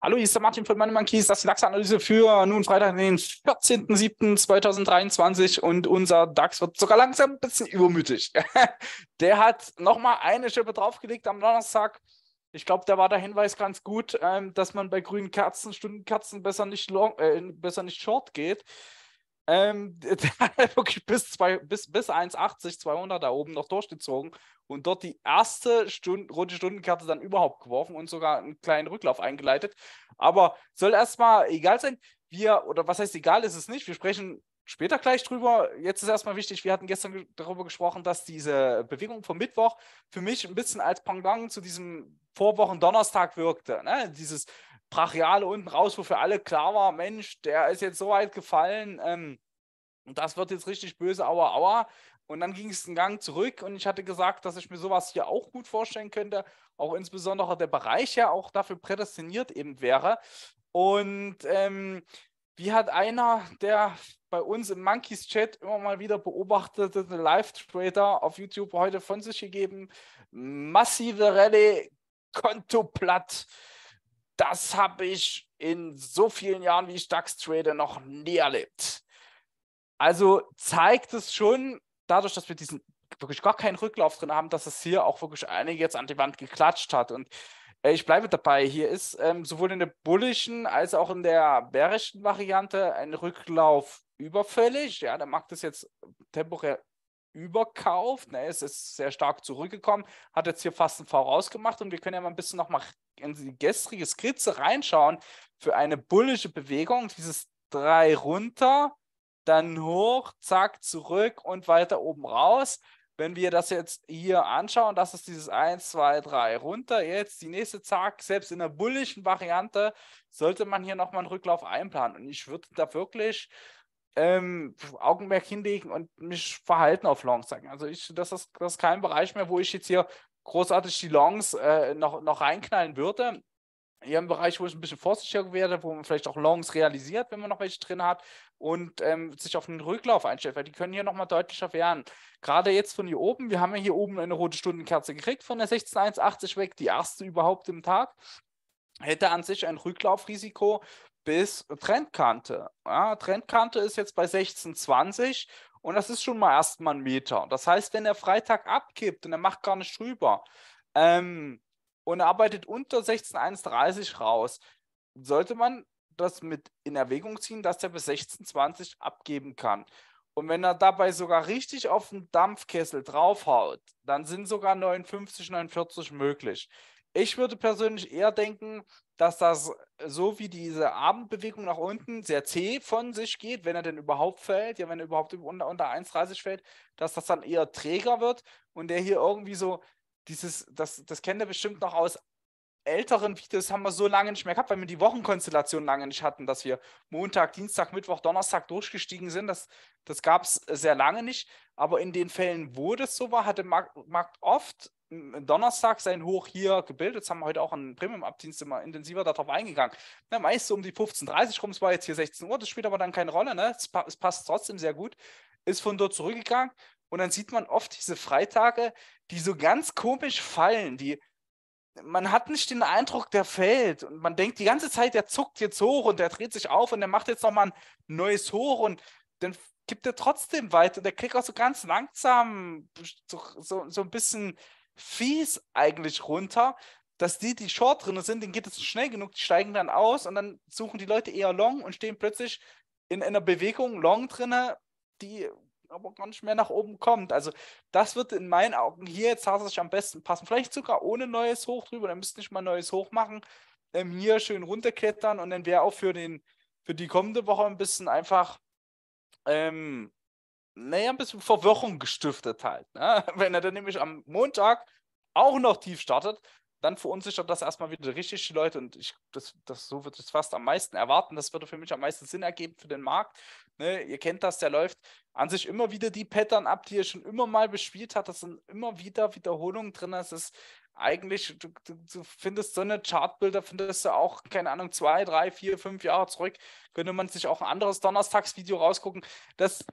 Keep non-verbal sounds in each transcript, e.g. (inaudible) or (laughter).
Hallo, hier ist der Martin von Money Monkeys. Das ist die DAX-Analyse für nun Freitag, den 14.07.2023. Und unser DAX wird sogar langsam ein bisschen übermütig. (laughs) der hat nochmal eine Schippe draufgelegt am Donnerstag. Ich glaube, da war der Hinweis ganz gut, ähm, dass man bei grünen Kerzen, Stundenkerzen besser nicht, long, äh, besser nicht short geht. Ähm, (laughs) wirklich bis, bis, bis 1,80, 200 da oben noch durchgezogen und dort die erste Stund, rote Stundenkarte dann überhaupt geworfen und sogar einen kleinen Rücklauf eingeleitet. Aber soll erstmal egal sein, wir, oder was heißt egal, ist es nicht, wir sprechen später gleich drüber. Jetzt ist erstmal wichtig, wir hatten gestern darüber gesprochen, dass diese Bewegung vom Mittwoch für mich ein bisschen als Pendant zu diesem Vorwochen Donnerstag wirkte. Ne? Dieses Brachiale unten raus, wo für alle klar war, Mensch, der ist jetzt so weit gefallen, ähm, das wird jetzt richtig böse, aua, aua. Und dann ging es einen Gang zurück und ich hatte gesagt, dass ich mir sowas hier auch gut vorstellen könnte, auch insbesondere der Bereich ja auch dafür prädestiniert eben wäre. Und ähm, wie hat einer, der bei uns im Monkeys Chat immer mal wieder beobachtete Live-Trader auf YouTube heute von sich gegeben, massive Rallye, Konto platt das habe ich in so vielen Jahren, wie ich DAX trade, noch nie erlebt. Also zeigt es schon, dadurch, dass wir diesen wirklich gar keinen Rücklauf drin haben, dass es hier auch wirklich einige jetzt an die Wand geklatscht hat. Und äh, ich bleibe dabei, hier ist ähm, sowohl in der bullischen als auch in der bärischen Variante ein Rücklauf überfällig. Ja, der Markt ist jetzt temporär überkauft. Ne? Es ist sehr stark zurückgekommen, hat jetzt hier fast ein V rausgemacht und wir können ja mal ein bisschen nochmal in die gestrige Skizze reinschauen für eine bullische Bewegung. Dieses 3 runter, dann hoch, zack, zurück und weiter oben raus. Wenn wir das jetzt hier anschauen, das ist dieses 1, 2, 3 runter. Jetzt die nächste Zack, selbst in der bullischen Variante sollte man hier nochmal einen Rücklauf einplanen. Und ich würde da wirklich ähm, Augenmerk hinlegen und mich verhalten auf Longs zeigen. Also ich, das ist, das ist kein Bereich mehr, wo ich jetzt hier großartig die Longs äh, noch, noch reinknallen würde. Hier im Bereich, wo ich ein bisschen vorsichtiger werde, wo man vielleicht auch Longs realisiert, wenn man noch welche drin hat und ähm, sich auf einen Rücklauf einstellt, weil die können hier nochmal deutlicher werden. Gerade jetzt von hier oben, wir haben ja hier oben eine rote Stundenkerze gekriegt von der 16.180 weg, die erste überhaupt im Tag hätte an sich ein Rücklaufrisiko bis Trendkante. Ja, Trendkante ist jetzt bei 16,20 und das ist schon mal erstmal ein Meter. Das heißt, wenn er Freitag abkippt und er macht gar nicht drüber ähm, und arbeitet unter 16,130 raus, sollte man das mit in Erwägung ziehen, dass er bis 16,20 abgeben kann. Und wenn er dabei sogar richtig auf den Dampfkessel draufhaut, dann sind sogar 59, 49 möglich. Ich würde persönlich eher denken, dass das so wie diese Abendbewegung nach unten sehr zäh von sich geht, wenn er denn überhaupt fällt, ja, wenn er überhaupt unter, unter 1,30 fällt, dass das dann eher träger wird und der hier irgendwie so dieses, das, das kennt er bestimmt noch aus älteren Videos, haben wir so lange nicht mehr gehabt, weil wir die Wochenkonstellation lange nicht hatten, dass wir Montag, Dienstag, Mittwoch, Donnerstag durchgestiegen sind. Das, das gab es sehr lange nicht. Aber in den Fällen, wo das so war, hatte Markt oft Donnerstag sein Hoch hier gebildet. Jetzt haben wir heute auch einen Premium-Abdienst immer intensiver darauf eingegangen. Na, meist so um die 15.30 Uhr rum, es war jetzt hier 16 Uhr, das spielt aber dann keine Rolle, ne? es, pa es passt trotzdem sehr gut. Ist von dort zurückgegangen und dann sieht man oft diese Freitage, die so ganz komisch fallen, die man hat nicht den Eindruck, der fällt und man denkt die ganze Zeit, der zuckt jetzt hoch und der dreht sich auf und der macht jetzt nochmal ein neues hoch und dann gibt er trotzdem weiter. Der kriegt auch so ganz langsam so, so, so ein bisschen fies eigentlich runter, dass die, die short drin sind, denen geht es schnell genug, die steigen dann aus und dann suchen die Leute eher long und stehen plötzlich in, einer Bewegung long drin, die aber gar nicht mehr nach oben kommt. Also das wird in meinen Augen hier jetzt tatsächlich am besten passen. Vielleicht sogar ohne neues Hoch drüber, dann müsste ich mal neues Hoch machen. Ähm, hier schön runterklettern und dann wäre auch für, den, für die kommende Woche ein bisschen einfach ähm, naja, ein bisschen Verwirrung gestiftet halt. Ne? (laughs) Wenn er dann nämlich am Montag auch noch tief startet, dann verunsichert das erstmal wieder richtig die Leute und ich, das, das, so würde ich es fast am meisten erwarten. Das würde für mich am meisten Sinn ergeben für den Markt. Ne? Ihr kennt das, der läuft an sich immer wieder die Pattern ab, die er schon immer mal bespielt hat. Das sind immer wieder Wiederholungen drin. Es ist eigentlich, du, du, du, findest so eine Chartbilder, findest du auch, keine Ahnung, zwei, drei, vier, fünf Jahre zurück, könnte man sich auch ein anderes Donnerstagsvideo rausgucken. Das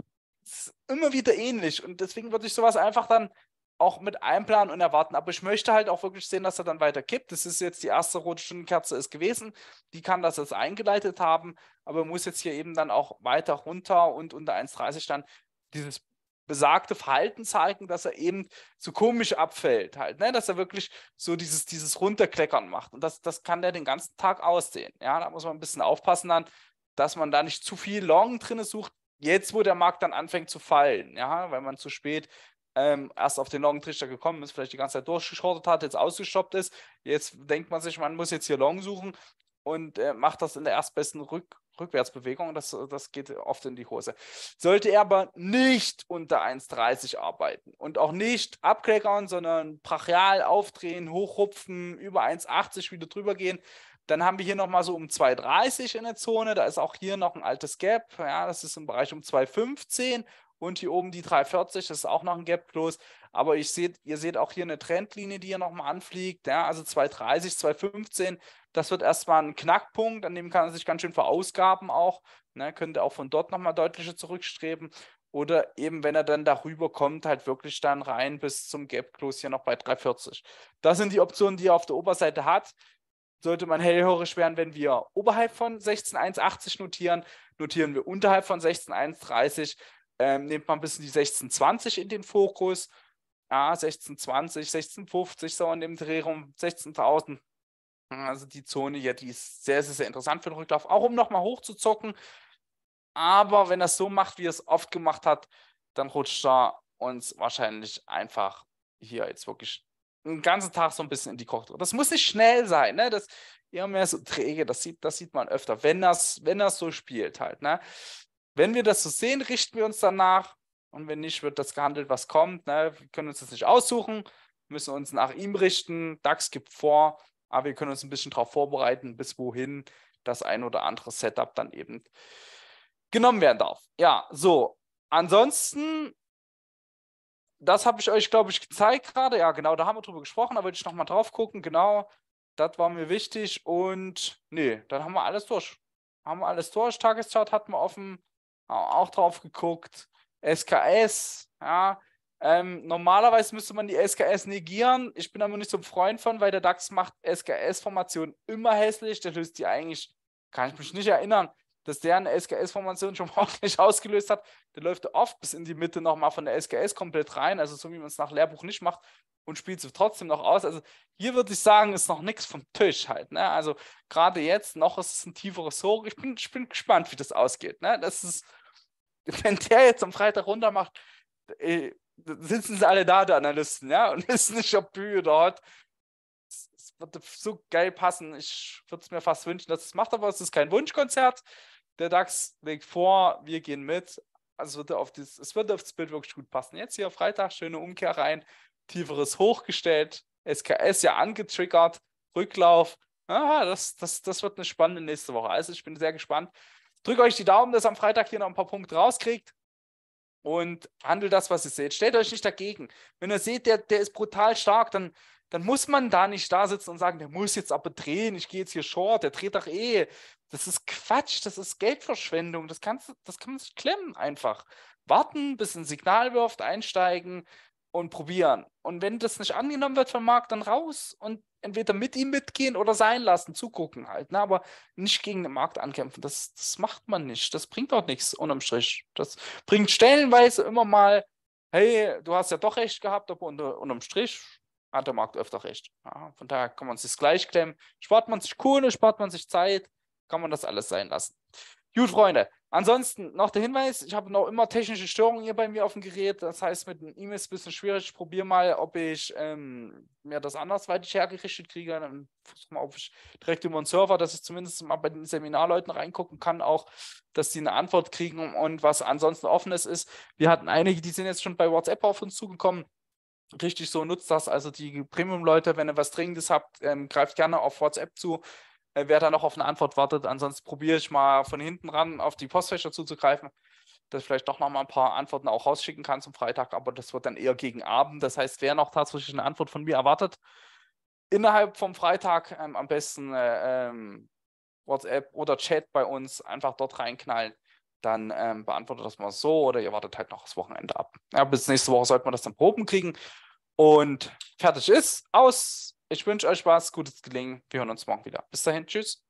immer wieder ähnlich. Und deswegen würde ich sowas einfach dann auch mit einplanen und erwarten. Aber ich möchte halt auch wirklich sehen, dass er dann weiter kippt. Das ist jetzt die erste rote Stundenkerze ist gewesen. Die kann das jetzt eingeleitet haben, aber muss jetzt hier eben dann auch weiter runter und unter 1,30 dann dieses besagte Verhalten zeigen, dass er eben so komisch abfällt halt, ne? dass er wirklich so dieses, dieses Runterkleckern macht. Und das, das kann der den ganzen Tag aussehen. Ja, da muss man ein bisschen aufpassen dann, dass man da nicht zu viel Long drin sucht, jetzt, wo der Markt dann anfängt zu fallen, ja, weil man zu spät ähm, erst auf den langen Trichter gekommen ist, vielleicht die ganze Zeit durchgeschortet hat, jetzt ausgestoppt ist, jetzt denkt man sich, man muss jetzt hier long suchen und äh, macht das in der erstbesten Rück Rückwärtsbewegung. Das, das geht oft in die Hose. Sollte er aber nicht unter 1,30 arbeiten und auch nicht abkleckern, sondern brachial aufdrehen, hochhupfen, über 1,80 wieder drüber gehen, dann haben wir hier nochmal so um 2,30 in der Zone. Da ist auch hier noch ein altes Gap. Ja, das ist im Bereich um 2,15 und hier oben die 340, das ist auch noch ein Gap Close. Aber ich seht, ihr seht auch hier eine Trendlinie, die hier nochmal anfliegt. Ja, also 230, 215, das wird erstmal ein Knackpunkt, an dem kann er sich ganz schön verausgaben auch. Ne, könnte auch von dort nochmal deutlicher zurückstreben. Oder eben, wenn er dann darüber kommt, halt wirklich dann rein bis zum Gap Close hier noch bei 340. Das sind die Optionen, die er auf der Oberseite hat sollte man hellhörig werden, wenn wir oberhalb von 16,180 notieren. Notieren wir unterhalb von 16,130, ähm, nimmt man ein bisschen die 16,20 in den Fokus. Ja, 16,20, 16,50, so in dem Drehraum, 16.000. Also die Zone hier, die ist sehr, sehr, sehr interessant für den Rücklauf, auch um nochmal hochzuzocken. Aber wenn er es so macht, wie er es oft gemacht hat, dann rutscht er uns wahrscheinlich einfach hier jetzt wirklich den ganzen Tag so ein bisschen in die Kochtour. Das muss nicht schnell sein, ne? Das immer mehr so träge, das sieht, das sieht man öfter, wenn das, wenn das so spielt halt, ne? Wenn wir das so sehen, richten wir uns danach und wenn nicht, wird das gehandelt, was kommt, ne? Wir können uns das nicht aussuchen, müssen uns nach ihm richten, DAX gibt vor, aber wir können uns ein bisschen darauf vorbereiten, bis wohin das ein oder andere Setup dann eben genommen werden darf. Ja, so. Ansonsten das habe ich euch, glaube ich, gezeigt gerade. Ja, genau, da haben wir drüber gesprochen. Da würde ich nochmal drauf gucken. Genau, das war mir wichtig. Und nee, dann haben wir alles durch. Haben wir alles durch. Tageschart hatten wir offen, auch drauf geguckt. SKS, ja. Ähm, normalerweise müsste man die SKS negieren. Ich bin aber nicht so ein Freund von, weil der DAX macht SKS-Formationen immer hässlich. Der löst die eigentlich, kann ich mich nicht erinnern, dass der eine SKS-Formation schon (laughs) ordentlich ausgelöst hat. Der läuft oft bis in die Mitte nochmal von der SKS komplett rein, also so wie man es nach Lehrbuch nicht macht und spielt sie trotzdem noch aus. Also hier würde ich sagen, ist noch nichts vom Tisch halt. Ne? Also gerade jetzt noch ist es ein tieferes Hoch. Ich bin, ich bin gespannt, wie das ausgeht. Ne? Das ist, (laughs) wenn der jetzt am Freitag runter macht, äh, sitzen sie alle da, die Analysten, ja, und (laughs) ist nicht, ob Bühe dort. Es würde so geil passen. Ich würde es mir fast wünschen, dass es macht, aber es ist kein Wunschkonzert der DAX legt vor, wir gehen mit. Also wird auf das, es wird aufs Bild wirklich gut passen. Jetzt hier Freitag, schöne Umkehr rein, tieferes hochgestellt, SKS ja angetriggert, Rücklauf. Ah, das, das, das wird eine spannende nächste Woche. Also ich bin sehr gespannt. Drückt euch die Daumen, dass ihr am Freitag hier noch ein paar Punkte rauskriegt und handelt das, was ihr seht. Stellt euch nicht dagegen. Wenn ihr seht, der, der ist brutal stark, dann dann muss man da nicht da sitzen und sagen, der muss jetzt aber drehen, ich gehe jetzt hier short, der dreht doch eh. Das ist Quatsch, das ist Geldverschwendung, das, kannst, das kann man sich klemmen einfach. Warten, bis ein Signal wirft, einsteigen und probieren. Und wenn das nicht angenommen wird vom Markt, dann raus und entweder mit ihm mitgehen oder sein lassen, zugucken halt. Ne? Aber nicht gegen den Markt ankämpfen, das, das macht man nicht. Das bringt auch nichts unterm Strich. Das bringt stellenweise immer mal hey, du hast ja doch recht gehabt, aber unter, unterm Strich hat der Markt öfter recht. Ja, von daher kann man sich das gleich klemmen, spart man sich Kohle, spart man sich Zeit, kann man das alles sein lassen. Gut, Freunde. Ansonsten noch der Hinweis, ich habe noch immer technische Störungen hier bei mir auf dem Gerät. Das heißt, mit den E-Mails ein bisschen schwierig. Ich probiere mal, ob ich ähm, mir das andersweitig hergerichtet kriege. Dann versuche mal, ob ich direkt über den Server, dass ich zumindest mal bei den Seminarleuten reingucken kann, auch, dass die eine Antwort kriegen. Und was ansonsten offenes ist, wir hatten einige, die sind jetzt schon bei WhatsApp auf uns zugekommen richtig so, nutzt das. Also die Premium-Leute, wenn ihr was Dringendes habt, ähm, greift gerne auf WhatsApp zu. Äh, wer da noch auf eine Antwort wartet, ansonsten probiere ich mal von hinten ran auf die Postfächer zuzugreifen, dass ich vielleicht doch noch mal ein paar Antworten auch rausschicken kann zum Freitag, aber das wird dann eher gegen Abend. Das heißt, wer noch tatsächlich eine Antwort von mir erwartet, innerhalb vom Freitag ähm, am besten äh, ähm, WhatsApp oder Chat bei uns einfach dort reinknallen dann ähm, beantwortet das mal so oder ihr wartet halt noch das Wochenende ab. Ja, bis nächste Woche sollte man das dann Proben kriegen. Und fertig ist, aus. Ich wünsche euch Spaß, gutes Gelingen. Wir hören uns morgen wieder. Bis dahin, tschüss.